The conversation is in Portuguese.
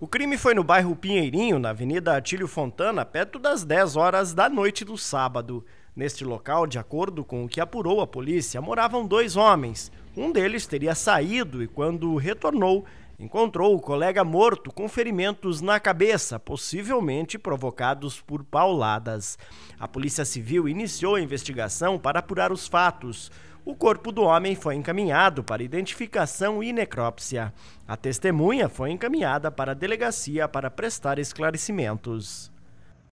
O crime foi no bairro Pinheirinho, na Avenida Atílio Fontana, perto das 10 horas da noite do sábado. Neste local, de acordo com o que apurou a polícia, moravam dois homens. Um deles teria saído e, quando retornou, encontrou o colega morto com ferimentos na cabeça, possivelmente provocados por pauladas. A Polícia Civil iniciou a investigação para apurar os fatos. O corpo do homem foi encaminhado para identificação e necrópsia. A testemunha foi encaminhada para a delegacia para prestar esclarecimentos.